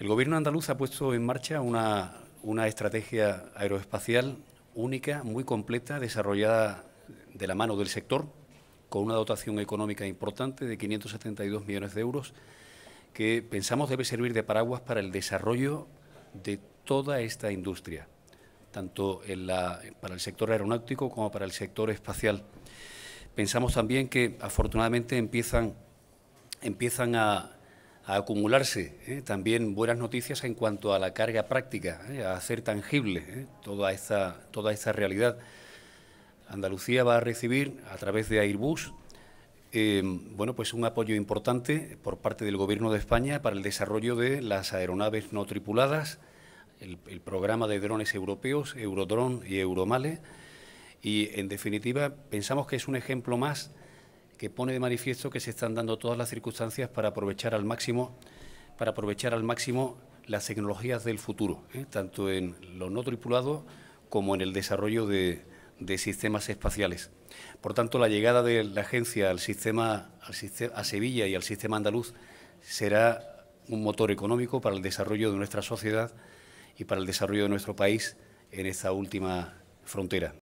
El gobierno andaluz ha puesto en marcha una, una estrategia aeroespacial única, muy completa, desarrollada de la mano del sector, con una dotación económica importante de 572 millones de euros, que pensamos debe servir de paraguas para el desarrollo de toda esta industria, tanto en la, para el sector aeronáutico como para el sector espacial. Pensamos también que afortunadamente empiezan, empiezan a a acumularse ¿eh? también buenas noticias en cuanto a la carga práctica, ¿eh? a hacer tangible ¿eh? toda, esta, toda realidad. Andalucía va a recibir a través de Airbus em, bueno, pues un apoyo importante por parte del Gobierno de España para el desarrollo de las aeronaves no tripuladas, el, el programa de drones europeos, Eurodrone y Euromale. Y en definitiva, pensamos que es un ejemplo más que pone de manifiesto que se están dando todas las circunstancias para aprovechar al máximo, para aprovechar al máximo las tecnologías del futuro, ¿eh? tanto en lo no tripulado como en el desarrollo de, de, sistemas espaciales. Por tanto, la llegada de la agencia al sistema, a Sevilla y al sistema andaluz será un motor económico para el desarrollo de nuestra sociedad y para el desarrollo de nuestro país en esta última frontera.